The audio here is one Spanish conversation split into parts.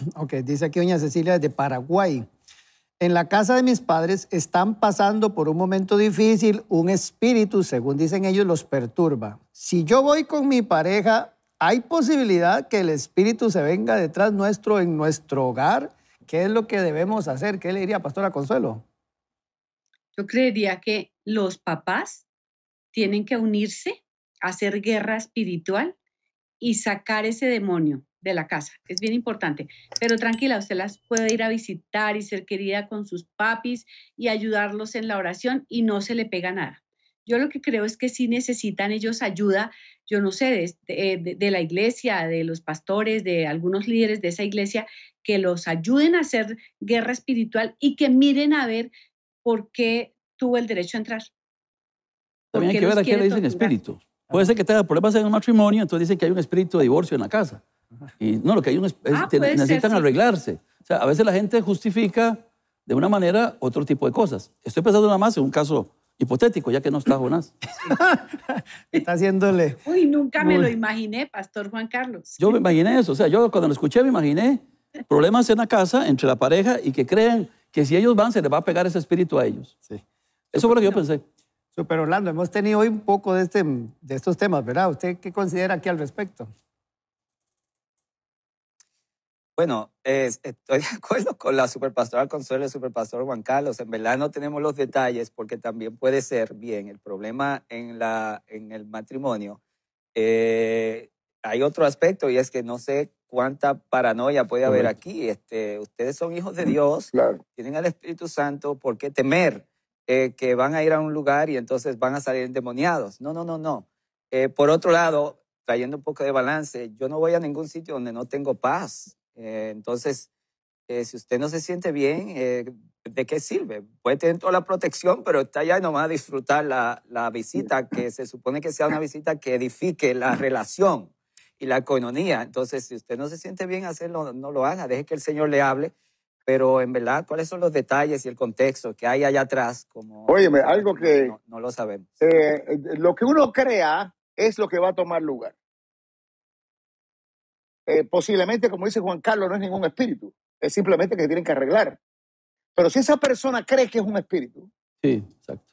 Ok, dice aquí doña Cecilia de Paraguay. En la casa de mis padres están pasando por un momento difícil, un espíritu, según dicen ellos, los perturba. Si yo voy con mi pareja, ¿hay posibilidad que el espíritu se venga detrás nuestro en nuestro hogar? ¿Qué es lo que debemos hacer? ¿Qué le diría Pastora Consuelo? Yo creería que los papás tienen que unirse, hacer guerra espiritual y sacar ese demonio de la casa. Es bien importante. Pero tranquila, usted las puede ir a visitar y ser querida con sus papis y ayudarlos en la oración y no se le pega nada. Yo lo que creo es que si necesitan ellos ayuda, yo no sé, este, eh, de, la iglesia, de los pastores, de algunos líderes de esa iglesia, que los ayuden a hacer guerra espiritual y que miren a ver por qué tuvo el derecho a entrar. También hay que ver a qué le dicen espíritu. Puede ser que tenga problemas en un matrimonio, entonces dicen que hay un espíritu de divorcio en la casa. Y no, lo que hay un, es, ah, necesitan arreglarse. O sea, a veces la gente justifica de una manera otro tipo de cosas. Estoy pensando nada más en un caso hipotético, ya que no está Jonás. está haciéndole... Uy, nunca me lo imaginé, Pastor Juan Carlos. Yo me imaginé eso. O sea, yo cuando lo escuché me imaginé problemas en la casa entre la pareja y que creen que si ellos van se les va a pegar ese espíritu a ellos. Sí. Eso fue lo que yo pensé. Super Orlando, hemos tenido hoy un poco de, este, de estos temas, ¿verdad? ¿Usted qué considera aquí al respecto? Bueno, estoy de acuerdo con la superpastora Consuelo y el superpastor Juan Carlos. En verdad no tenemos los detalles porque también puede ser, bien, el problema en, la, en el matrimonio. Eh, hay otro aspecto y es que no sé cuánta paranoia puede haber aquí. Este, ustedes son hijos de mm, Dios, tienen al Espíritu Santo, ¿por qué temer eh, que van a ir a un lugar y entonces van a salir endemoniados? No, no, no, no. Eh, por otro lado, trayendo un poco de balance, yo no voy a ningún sitio donde no tengo paz. Eh, entonces, eh, si usted no se siente bien, eh, ¿de qué sirve? Puede tener toda la protección, pero está allá y no va a disfrutar la, visita, que se supone que sea una visita que edifique la relación y la economía. Entonces, si usted no se siente bien hacerlo, no lo haga, deje que el Señor le hable. Pero en verdad, ¿cuáles son los detalles y el contexto que hay allá atrás? Como, Óyeme, algo que... No, lo sabemos. lo que uno crea es lo que va a tomar lugar. Eh, posiblemente, como dice Juan Carlos, no es ningún espíritu, es simplemente que tienen que arreglar. Pero si esa persona cree que es un espíritu, sí, exacto.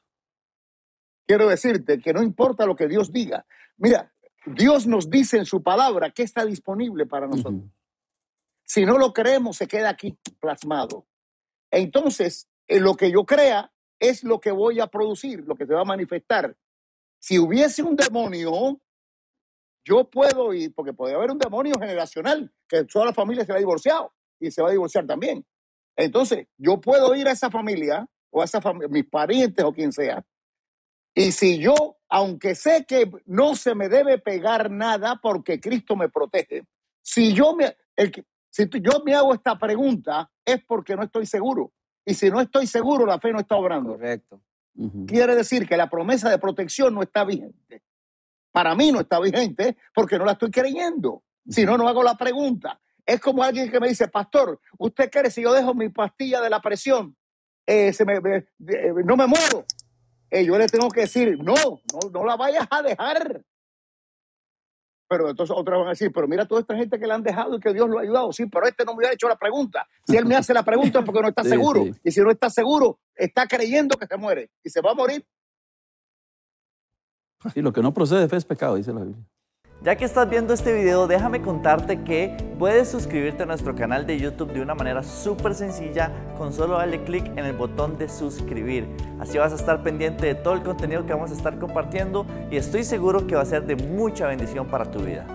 quiero decirte que no importa lo que Dios diga, mira, Dios nos dice en su palabra que está disponible para nosotros. Si no lo creemos, se queda aquí plasmado. Entonces, eh, lo que yo crea es lo que voy a producir, lo que se va a manifestar. Si hubiese un demonio, yo puedo ir, porque puede haber un demonio generacional, que toda la familia se la ha divorciado y se va a divorciar también. Entonces, yo puedo ir a esa familia o a esa mis parientes o quien sea, y si yo, aunque sé que no se me debe pegar nada porque Cristo me protege, si yo me, si yo me hago esta pregunta es porque no estoy seguro. Y si no estoy seguro, la fe no está obrando. Correcto. Quiere decir que la promesa de protección no está vigente para mí no está vigente porque no la estoy creyendo. Si no, no hago la pregunta. Es como alguien que me dice, pastor, ¿usted cree si yo dejo mi pastilla de la presión, eh, eh, no me muero? Eh, yo le tengo que decir, no, no, la vayas a dejar. Pero entonces otros van a decir, pero mira toda esta gente que le han dejado y que Dios lo ha ayudado. Sí, pero este no me ha hecho la pregunta. Si él me hace la pregunta es porque no está seguro. Y si no está seguro, está creyendo que se muere. Y se va a morir. Y lo que no procede fe es pecado, dice la Biblia. Ya que estás viendo este video, déjame contarte que puedes suscribirte a nuestro canal de YouTube de una manera súper sencilla con solo darle clic en el botón de suscribir. Así vas a estar pendiente de todo el contenido que vamos a estar compartiendo y estoy seguro que va a ser de mucha bendición para tu vida.